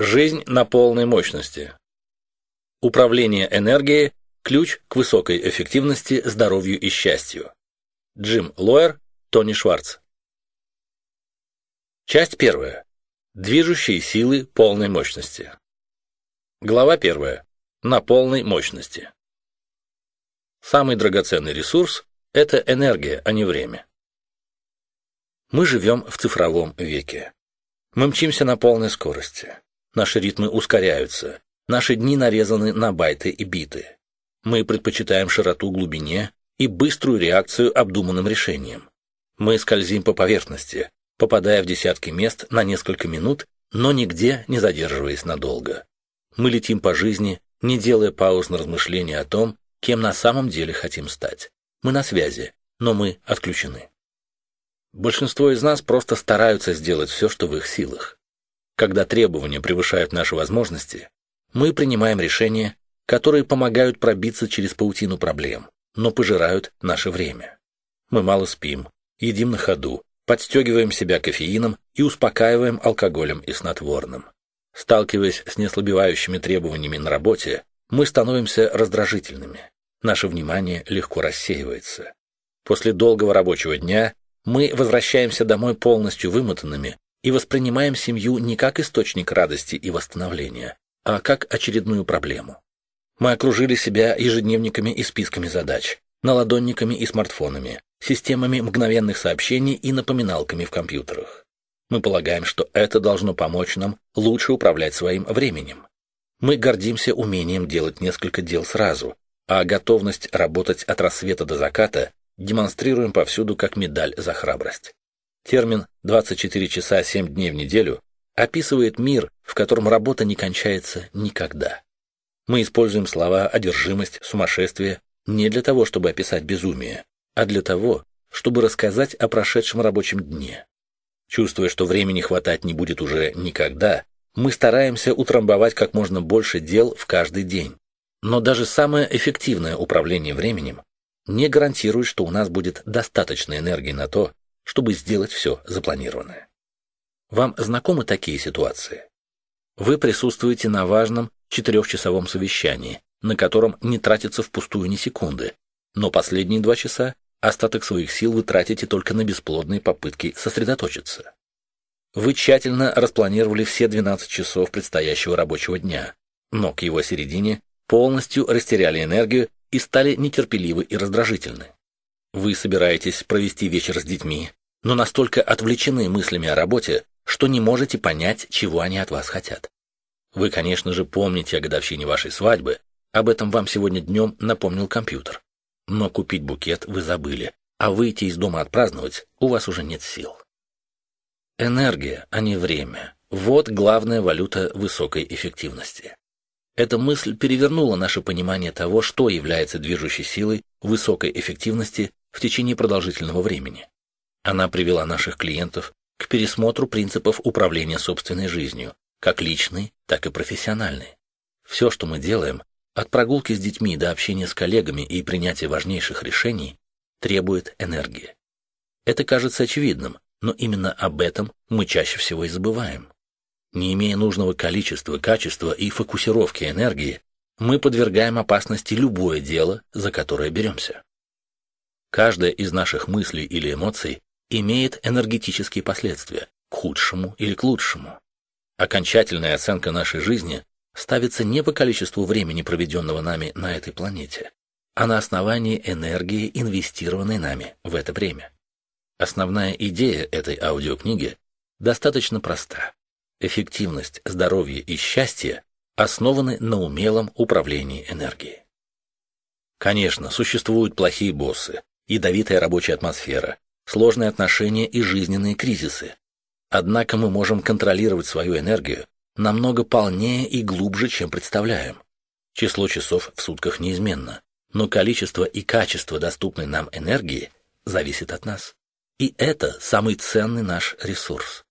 Жизнь на полной мощности. Управление энергией – ключ к высокой эффективности, здоровью и счастью. Джим Лоер, Тони Шварц. Часть первая. Движущие силы полной мощности. Глава первая. На полной мощности. Самый драгоценный ресурс – это энергия, а не время. Мы живем в цифровом веке. Мы мчимся на полной скорости. Наши ритмы ускоряются. Наши дни нарезаны на байты и биты. Мы предпочитаем широту глубине и быструю реакцию обдуманным решением. Мы скользим по поверхности, попадая в десятки мест на несколько минут, но нигде не задерживаясь надолго. Мы летим по жизни, не делая пауз на размышления о том, кем на самом деле хотим стать. Мы на связи, но мы отключены. Большинство из нас просто стараются сделать все, что в их силах. Когда требования превышают наши возможности, мы принимаем решения, которые помогают пробиться через паутину проблем, но пожирают наше время. Мы мало спим, едим на ходу, подстегиваем себя кофеином и успокаиваем алкоголем и снотворным. Сталкиваясь с неслабевающими требованиями на работе, мы становимся раздражительными. Наше внимание легко рассеивается. После долгого рабочего дня мы возвращаемся домой полностью вымотанными и воспринимаем семью не как источник радости и восстановления, а как очередную проблему. Мы окружили себя ежедневниками и списками задач, наладонниками и смартфонами, системами мгновенных сообщений и напоминалками в компьютерах. Мы полагаем, что это должно помочь нам лучше управлять своим временем. Мы гордимся умением делать несколько дел сразу, а готовность работать от рассвета до заката демонстрируем повсюду как медаль за храбрость. Термин «24 часа 7 дней в неделю» описывает мир, в котором работа не кончается никогда. Мы используем слова «одержимость», «сумасшествие» не для того, чтобы описать безумие, а для того, чтобы рассказать о прошедшем рабочем дне. Чувствуя, что времени хватать не будет уже никогда, мы стараемся утрамбовать как можно больше дел в каждый день. Но даже самое эффективное управление временем не гарантирует, что у нас будет достаточно энергии на то, чтобы сделать все запланированное. Вам знакомы такие ситуации? Вы присутствуете на важном четырехчасовом совещании, на котором не тратится впустую ни секунды, но последние два часа остаток своих сил вы тратите только на бесплодные попытки сосредоточиться. Вы тщательно распланировали все 12 часов предстоящего рабочего дня, но к его середине полностью растеряли энергию и стали нетерпеливы и раздражительны. Вы собираетесь провести вечер с детьми, но настолько отвлечены мыслями о работе, что не можете понять, чего они от вас хотят. Вы, конечно же, помните о годовщине вашей свадьбы, об этом вам сегодня днем напомнил компьютер. Но купить букет вы забыли, а выйти из дома отпраздновать у вас уже нет сил. Энергия, а не время. Вот главная валюта высокой эффективности. Эта мысль перевернула наше понимание того, что является движущей силой высокой эффективности в течение продолжительного времени. Она привела наших клиентов к пересмотру принципов управления собственной жизнью, как личной, так и профессиональной. Все, что мы делаем, от прогулки с детьми до общения с коллегами и принятия важнейших решений, требует энергии. Это кажется очевидным, но именно об этом мы чаще всего и забываем. Не имея нужного количества, качества и фокусировки энергии, мы подвергаем опасности любое дело, за которое беремся. Каждая из наших мыслей или эмоций имеет энергетические последствия, к худшему или к лучшему. Окончательная оценка нашей жизни ставится не по количеству времени, проведенного нами на этой планете, а на основании энергии, инвестированной нами в это время. Основная идея этой аудиокниги достаточно проста. Эффективность, здоровье и счастье основаны на умелом управлении энергией. Конечно, существуют плохие боссы, ядовитая рабочая атмосфера, сложные отношения и жизненные кризисы. Однако мы можем контролировать свою энергию намного полнее и глубже, чем представляем. Число часов в сутках неизменно, но количество и качество доступной нам энергии зависит от нас. И это самый ценный наш ресурс.